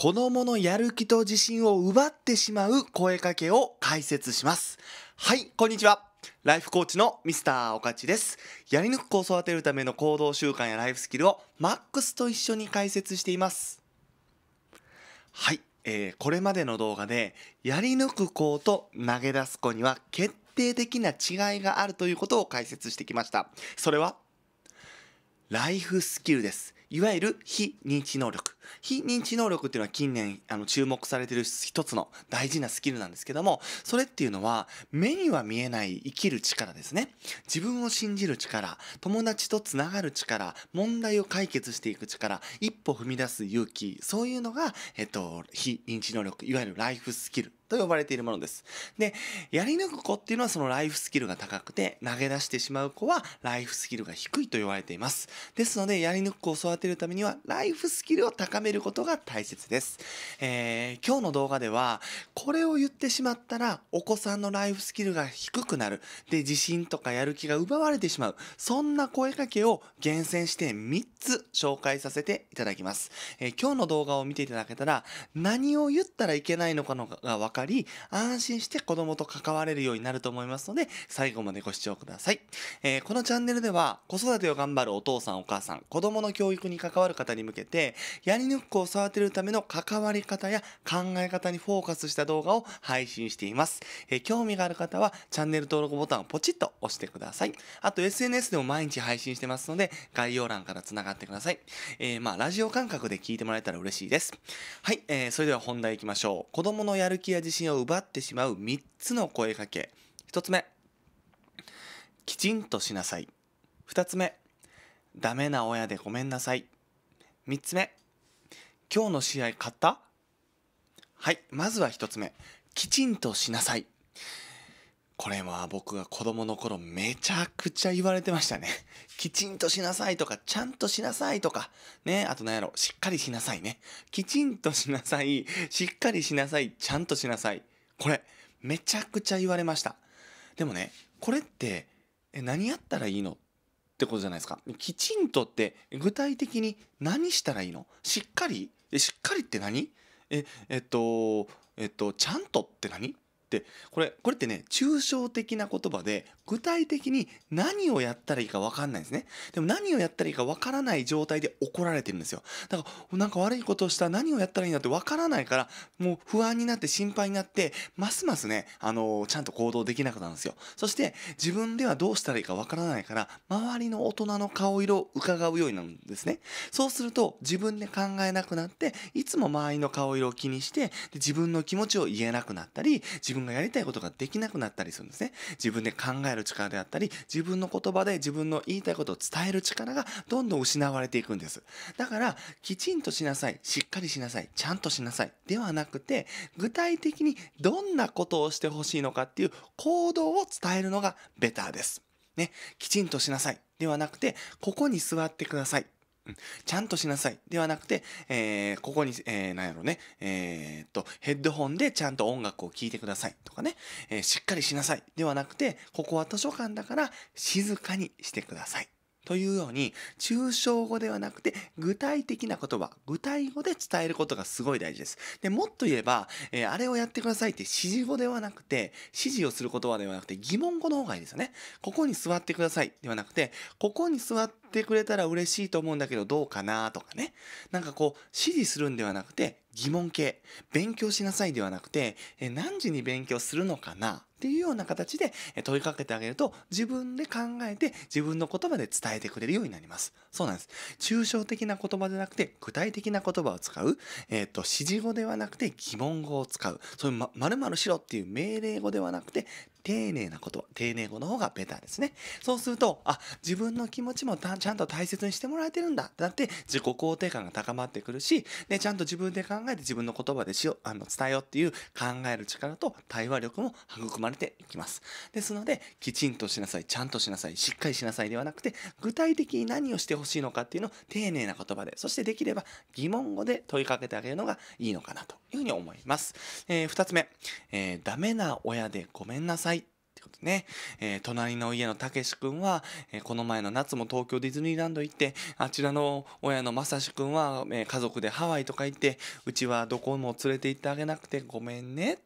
子供のやる気と自信を奪ってしまう声かけを解説します。はい、こんにちは。ライフコーチのミスターおかちです。やり抜く子を育てるための行動習慣やライフスキルをマックスと一緒に解説しています。はい、えー、これまでの動画で、やり抜く子と投げ出す子には決定的な違いがあるということを解説してきました。それは、ライフスキルです。いわゆる非認知能力。非認知能力っていうのは近年あの注目されてる一つの大事なスキルなんですけども、それっていうのは目には見えない生きる力ですね。自分を信じる力、友達とつながる力、問題を解決していく力、一歩踏み出す勇気、そういうのが、えっと、非認知能力、いわゆるライフスキルと呼ばれているものです。で、やり抜く子っていうのはそのライフスキルが高くて、投げ出してしまう子はライフスキルが低いと言われています。ですので、やり抜く子を育てるためには、ライフスキルを高めることが大切です。えー、今日の動画では、これを言ってしまったら、お子さんのライフスキルが低くなる。で、自信とかやる気が奪われてしまう。そんな声かけを厳選して3つ紹介させていただきます。えー、今日の動画を見ていただけたら、何を言ったらいけないのかのがわかかり、安心して子供と関われるようになると思いますので、最後までご視聴ください。えー、このチャンネルでは、子育てを頑張るお父さんお母さん、子供の教育に関わる方に向けて、やりぬく子を育てるための関わり方や考え方にフォーカスした動画を配信しています。えー、興味がある方は、チャンネル登録ボタンをポチッと押してください。あと、SNS でも毎日配信してますので、概要欄から繋がってください。えー、まあ、ラジオ感覚で聞いてもらえたら嬉しいです。はい、えー、それでは本題いきましょう。子供のやる気や自自信を奪ってしまう3つの声かけ1つ目きちんとしなさい2つ目ダメな親でごめんなさい3つ目今日の試合勝ったはいまずは1つ目きちんとしなさいこれは僕が子供の頃めちゃくちゃ言われてましたね。きちんとしなさいとか、ちゃんとしなさいとか、ね、あと何やろ、しっかりしなさいね。きちんとしなさい、しっかりしなさい、ちゃんとしなさい。これ、めちゃくちゃ言われました。でもね、これって、え、何やったらいいのってことじゃないですか。きちんとって具体的に何したらいいのしっかりえ、しっかりって何え、えっと、えっと、ちゃんとって何でこれこれってね抽象的な言葉で具体的に何をやったらいいか分かんないんですね。でも何をやったらいいか分からない状態で怒られてるんですよ。だから、なんか悪いことをした、何をやったらいいんだって分からないから、もう不安になって心配になって、ますますね、あのー、ちゃんと行動できなくなるんですよ。そして、自分ではどうしたらいいか分からないから、周りの大人の顔色を伺うようになるんですね。そうすると、自分で考えなくなって、いつも周りの顔色を気にして、自分の気持ちを言えなくなったり、自分がやりたいことができなくなったりするんですね。自分で考えるる力であったり、自分の言葉で自分の言いたいことを伝える力がどんどん失われていくんです。だから、きちんとしなさい、しっかりしなさい、ちゃんとしなさい、ではなくて、具体的にどんなことをしてほしいのかっていう行動を伝えるのがベターです。ね、きちんとしなさい。ではなくて、ここに座ってください。ちゃんとしなさい。ではなくて、えー、ここに、えー、なんやろね、えー、っと、ヘッドホンでちゃんと音楽を聴いてくださいとかね、えー、しっかりしなさい。ではなくて、ここは図書館だから静かにしてください。というように、抽象語ではなくて、具体的な言葉、具体語で伝えることがすごい大事です。で、もっと言えば、えー、あれをやってくださいって指示語ではなくて、指示をする言葉ではなくて、疑問語の方がいいですよね。ここに座ってくださいではなくて、ここに座っってくれたら嬉しいと思うんだけどどうかなとかね。なんかこう、指示するんではなくて疑問系。勉強しなさいではなくて、え何時に勉強するのかなっていうような形で問いかけてあげると自分で考えて自分の言葉で伝えてくれるようになります。そうなんです。抽象的な言葉じゃなくて具体的な言葉を使う。えっ、ー、と、指示語ではなくて疑問語を使う。そういうま、まるしろっていう命令語ではなくて丁寧なこと、丁寧語の方がベターですね。そうすると、あ、自分の気持ちもちゃんと大切にしてもらえてるんだ。だって自己肯定感が高まってくるし、で、ちゃんと自分で考えて自分の言葉でしよあの、伝えようっていう考える力と対話力も育まれていきます。ですので、きちんとしなさい、ちゃんとしなさい、しっかりしなさいではなくて、具体的に何をしてほしいのかっていうのを丁寧な言葉で、そしてできれば疑問語で問いかけてあげるのがいいのかなというふうに思います。えー、つ目、えー、ダメな親でごめんなさい。ってことね、えー、隣の家のたけし君は、えー、この前の夏も東京ディズニーランド行ってあちらの親のまさし君は、えー、家族でハワイとか行ってうちはどこも連れて行ってあげなくてごめんねっ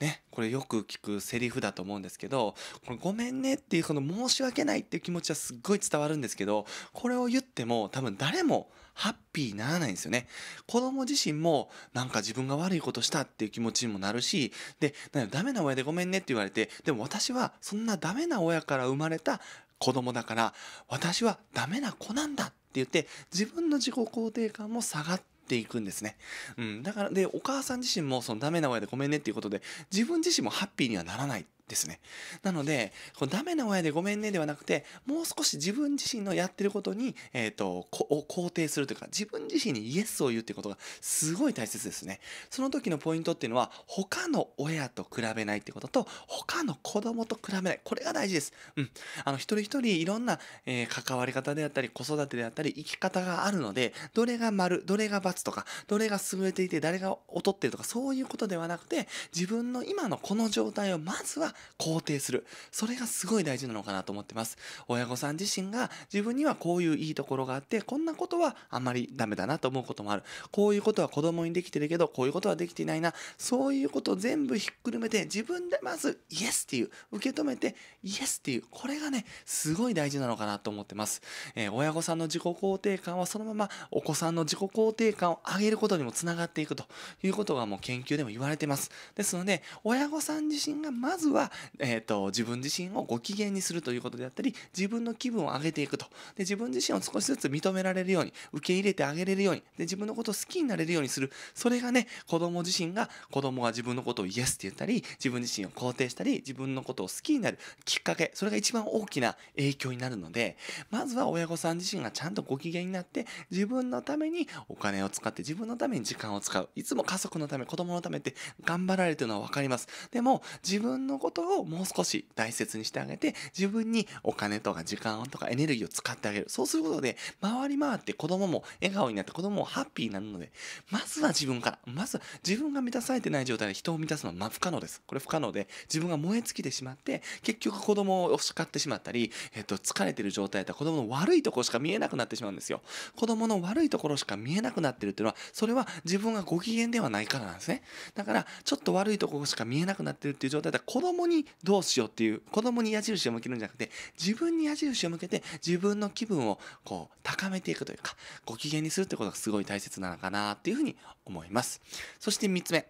ね、これよく聞くセリフだと思うんですけど、これごめんねっていうこの申し訳ないっていう気持ちはすっごい伝わるんですけど、これを言っても多分誰もハッピーにならないんですよね。子供自身もなんか自分が悪いことしたっていう気持ちにもなるし、で、ダメな親でごめんねって言われて、でも私はそんなダメな親から生まれた子供だから、私はダメな子なんだって言って自分の自己肯定感も下がっていくんですね。うん、だからでお母さん自身もそのダメな親でごめんねっていうことで自分自身もハッピーにはならないですね。なので、こダメな親でごめんねではなくて、もう少し自分自身のやってることに、えっ、ー、と、を肯定するというか、自分自身にイエスを言うっていうことがすごい大切ですね。その時のポイントっていうのは、他の親と比べないってことと、他の子供と比べない。これが大事です。うん。あの、一人一人いろんな、えー、関わり方であったり、子育てであったり、生き方があるので、どれが丸、どれが×とか、どれが優れていて、誰が劣ってるとか、そういうことではなくて、自分の今のこの状態をまずは肯定する。それがすごい大事なのかなと思ってます。親御さん自身が自分にはこういういいところがあって、こんなことはあんまりダメだなと思うこともある。こういうことは子供にできてるけど、こういうことはできていないな。そういうことを全部ひっくるめて、自分でまずイエスっていう、受け止めてイエスっていう、これがね、すごい大事なのかなと思ってます。えー、親御さんの自己肯定感はそのままお子さんの自己肯定感を上げることにもつながっていくということがもう研究でも言われてます。ですので、親御さん自身がまずはは、えーと、自分自身をご機嫌にするということであったり自分の気分を上げていくとで自分自身を少しずつ認められるように受け入れてあげれるようにで自分のことを好きになれるようにするそれがね子供自身が子供が自分のことをイエスって言ったり自分自身を肯定したり自分のことを好きになるきっかけそれが一番大きな影響になるのでまずは親御さん自身がちゃんとご機嫌になって自分のためにお金を使って自分のために時間を使ういつも家族のため子供のためって頑張られてるのは分かりますでも自分のこことをもう少し大切にしてあげて、自分にお金とか時間とかエネルギーを使ってあげる。そうすることで、回り回って子供も笑顔になって子供もハッピーになるので、まずは自分から、まず自分が満たされてない状態で人を満たすのは不可能です。これ不可能で、自分が燃え尽きてしまって、結局子供を叱ってしまったり、えっと、疲れてる状態だったら子供の悪いところしか見えなくなってしまうんですよ。子供の悪いところしか見えなくなってるっていうのは、それは自分がご機嫌ではないからなんですね。だから、ちょっと悪いところしか見えなくなってるっていう状態だったら子供供にどうしようっていう子供に矢印を向けるんじゃなくて自分に矢印を向けて自分の気分をこう高めていくというかご機嫌にするってことがすごい大切なのかなっていうふうに思いますそして3つ目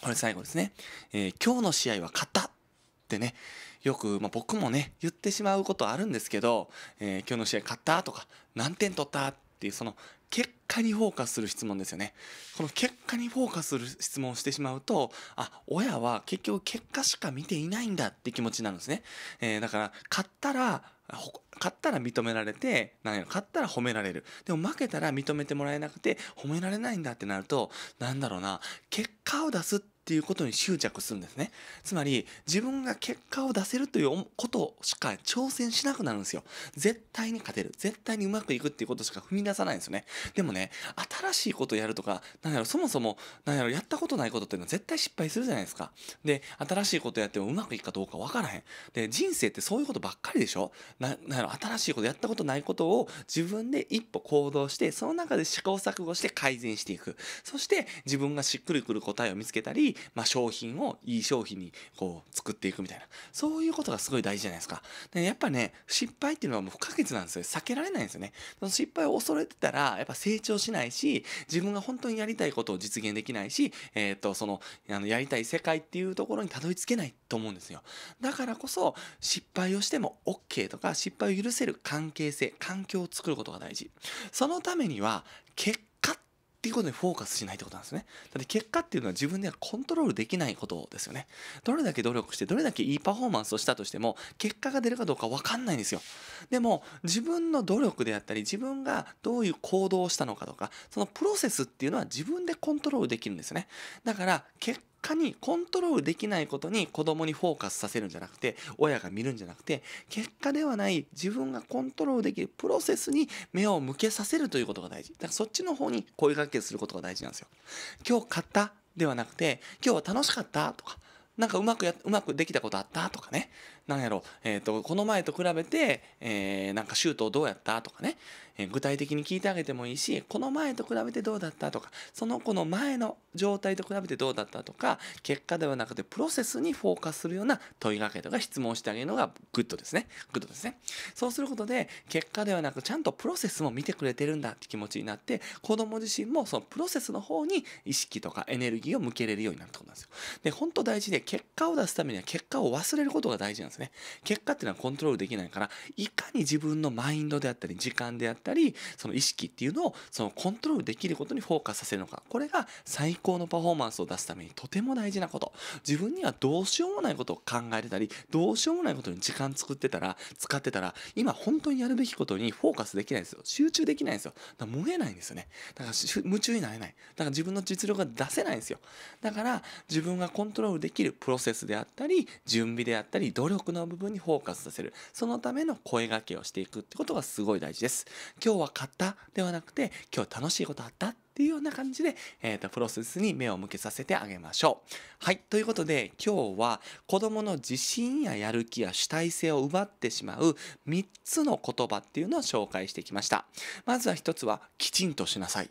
これ最後ですね、えー、今日の試合は勝ったってねよく、まあ、僕もね言ってしまうことあるんですけど、えー、今日の試合勝ったとか何点取ったっていうその結果にフォーカスする質問ですよねこの結果にフォーカスする質問をしてしまうとあ親は結局結果しか見ていないんだって気持ちになるんですね、えー、だから買ったら買ったら認められて、何や買ったら褒められる。でも負けたら認めてもらえなくて、褒められないんだってなると、なんだろうな、結果を出すっっていうことに執着するんですね。つまり、自分が結果を出せるということしか挑戦しなくなるんですよ。絶対に勝てる。絶対にうまくいくっていうことしか踏み出さないんですよね。でもね、新しいことをやるとか、なんやろ、そもそも、なんやろ、やったことないことっていうのは絶対失敗するじゃないですか。で、新しいことやってもうまくいくかどうかわからへん。で、人生ってそういうことばっかりでしょな、なんやろ、新しいことやったことないことを自分で一歩行動して、その中で試行錯誤して改善していく。そして、自分がしっくりくる答えを見つけたり、まあ、商品をいい商品にこう作っていくみたいなそういうことがすごい大事じゃないですかでやっぱね失敗っていうのはもう不可欠なんですよ避けられないんですよねその失敗を恐れてたらやっぱ成長しないし自分が本当にやりたいことを実現できないし、えー、っとそのあのやりたい世界っていうところにたどり着けないと思うんですよだからこそ失敗をしても OK とか失敗を許せる関係性環境を作ることが大事そのためには結果っていうことにフォーカスしないってことなんですね。だって結果っていうのは自分ではコントロールできないことですよね。どれだけ努力して、どれだけいいパフォーマンスをしたとしても、結果が出るかどうか分かんないんですよ。でも、自分の努力であったり、自分がどういう行動をしたのかとか、そのプロセスっていうのは自分でコントロールできるんですよね。だから、結果にコントロールできないことに子供にフォーカスさせるんじゃなくて親が見るんじゃなくて結果ではない自分がコントロールできるプロセスに目を向けさせるということが大事だからそっちの方に声掛けすることが大事なんですよ今日買ったではなくて今日は楽しかったとかなんかうまくや、うまくできたことあったとかね。なんやろ、えーと、この前と比べて、えー、なんかシュートどうやったとかね、えー、具体的に聞いてあげてもいいしこの前と比べてどうだったとかその子の前の状態と比べてどうだったとか結果ではなくてプロセスにフォーカスするような問いかけとか質問してあげるのがグッドですねグッドですねそうすることで結果ではなくちゃんとプロセスも見てくれてるんだって気持ちになって子供自身もそのプロセスの方に意識とかエネルギーを向けれるようになるってことなんですよで本当大事で結果を出すためには結果を忘れることが大事なんですですね。結果っていうのはコントロールできないから、いかに自分のマインドであったり、時間であったり、その意識っていうのを、そのコントロールできることにフォーカスさせるのか。これが最高のパフォーマンスを出すためにとても大事なこと。自分にはどうしようもないことを考えてたり、どうしようもないことに時間作ってたら、使ってたら、今本当にやるべきことにフォーカスできないですよ。集中できないんですよ。燃えないんですよね。だから夢中になれない。だから自分の実力が出せないんですよ。だから自分がコントロールできるプロセスであったり、準備であったり、努力の部分にフォーカスさせるそのための声がけをしていくってことがすごい大事です今日は買ったではなくて今日楽しいことあったっていうような感じで、えっ、ー、と、プロセスに目を向けさせてあげましょう。はい。ということで、今日は子供の自信ややる気や主体性を奪ってしまう3つの言葉っていうのを紹介してきました。まずは1つは、きちんとしなさい。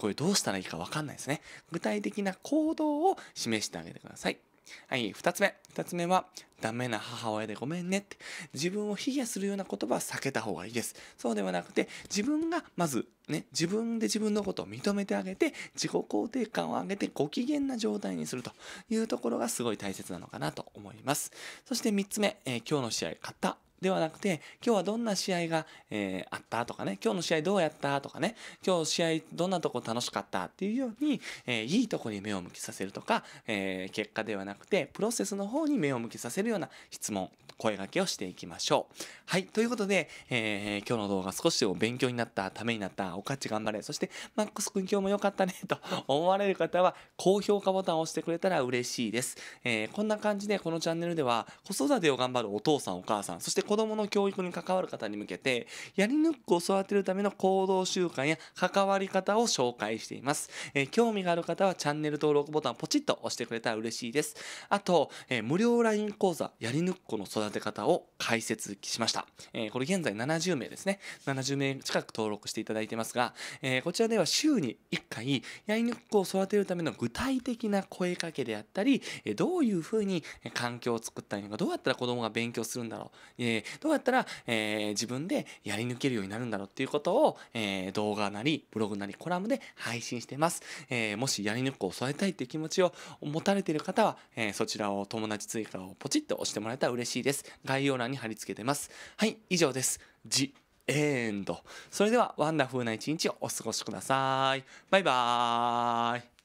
これどうしたらいいかわかんないですね。具体的な行動を示してあげてください。はい、二つ目。二つ目は、ダメな母親でごめんねって。自分を卑下するような言葉は避けた方がいいです。そうではなくて、自分がまずね、自分で自分のことを認めてあげて、自己肯定感を上げてご機嫌な状態にするというところがすごい大切なのかなと思います。そして三つ目、えー、今日の試合、勝った。ではなくて、今日はどんな試合が、えー、あったとかね、今日の試合どうやったとかね、今日試合どんなとこ楽しかったっていうように、えー、いいとこに目を向けさせるとか、えー、結果ではなくて、プロセスの方に目を向けさせるような質問、声掛けをしていきましょう。はい。ということで、えー、今日の動画少しでも勉強になった、ためになった、おかち頑張れ、そして、マックス君今日も良かったね、と思われる方は、高評価ボタンを押してくれたら嬉しいです。えー、こんな感じで、このチャンネルでは、子育てを頑張るお父さんお母さん、そして子どもの教育に関わる方に向けてやり抜く子を育てるための行動習慣や関わり方を紹介しています、えー、興味がある方はチャンネル登録ボタンポチッと押してくれたら嬉しいですあと、えー、無料 LINE 講座やり抜く子の育て方を解説しました、えー、これ現在70名ですね70名近く登録していただいてますが、えー、こちらでは週に1回やり抜く子を育てるための具体的な声かけであったり、えどういうふうに環境を作ったりとかどうやったら子どもが勉強するんだろう、えどうやったら、え自分でやり抜けるようになるんだろうっていうことを、え動画なり、ブログなり、コラムで配信してます。えもしやり抜くを添えたいっていう気持ちを持たれている方は、えそちらを友達追加をポチッと押してもらえたら嬉しいです。概要欄に貼り付けてます。はい、以上です。じ、エンド。それでは、ワンダフルな一日をお過ごしください。バイバーイ。